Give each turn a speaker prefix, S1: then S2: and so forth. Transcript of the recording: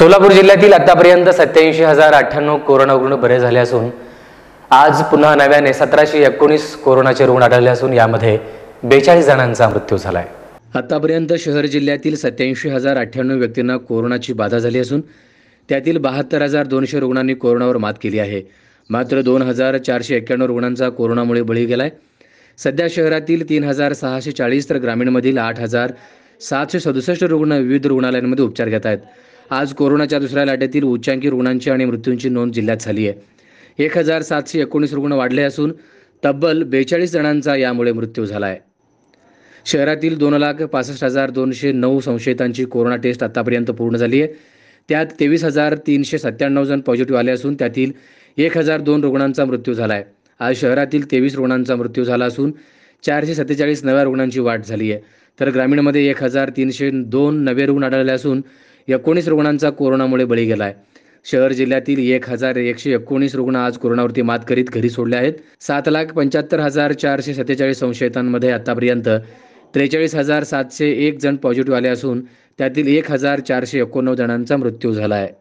S1: सोलापूर जिल्ह्यातील आतापर्यंत सत्याऐंशी हजार अठ्ठ्याण्णव कोरोना रुग्ण बरे झाले असून आज पुन्हा नव्याने सतराशे एकोणीस कोरोनाचे रुग्ण आढळले असून यामध्ये बेचाळीस जणांचा मृत्यू झाला आहे आतापर्यंत शहर जिल्ह्यातील सत्याऐंशी हजार अठ्ठ्याण्णव व्यक्तींना कोरोनाची बाधा झाली असून त्यातील बहात्तर हजार दोनशे रुग्णांनी कोरोनावर मात केली आहे मात्र दोन हजार चारशे एक्क्याण्णव रुग्णांचा कोरोनामुळे बळी गेलाय सध्या शहरातील तीन हजार सहाशे चाळीस तर ग्रामीणमधील आठ हजार सातशे सदुसष्ट रुग्ण विविध रुग्णालयांमध्ये उपचार घेत आहेत आज कोरोनाच्या दुसऱ्या लाटेतील उच्चांकी रुग्णांची आणि मृत्यूंची नोंद जिल्ह्यात झाली आहे एक हजार सातशे एकोणीस रुग्ण वाढले असून तब्बल बेचाळीस जणांचा यामुळे मृत्यू झाला आहे शहरातील दोन लाख पासष्ट हजार दोनशे नऊ संशयितांची कोरोना टेस्ट आतापर्यंत पूर्ण झाली आहे त्यात तेवीस हजार तीनशे सत्त्याण्णव जण पॉझिटिव्ह आले असून त्यातील एक हजार दोन रुग्णांचा मृत्यू झाला आहे आज शहरातील तेवीस रुग्णांचा मृत्यू झाला असून चारशे सत्तेचाळीस नव्या रुग्णांची वाढ झाली आहे तर ग्रामीणमध्ये एक हजार तीनशे दोन नवे रुग्ण आढळले असून एकोणीस रुग्णांचा कोरोनामुळे बळी गेला आहे शहर जिल्ह्यातील एक हजार एकशे एकोणीस रुग्ण आज कोरोनावरती मात करीत घरी सोडले आहेत सात लाख पंच्याहत्तर हजार चारशे सत्तेचाळीस संशयितांमध्ये आतापर्यंत त्रेचाळीस हजार सातशे एक जण पॉझिटिव्ह आले असून त्यातील एक हजार चारशे एकोणनव्वद जणांचा मृत्यू झाला आहे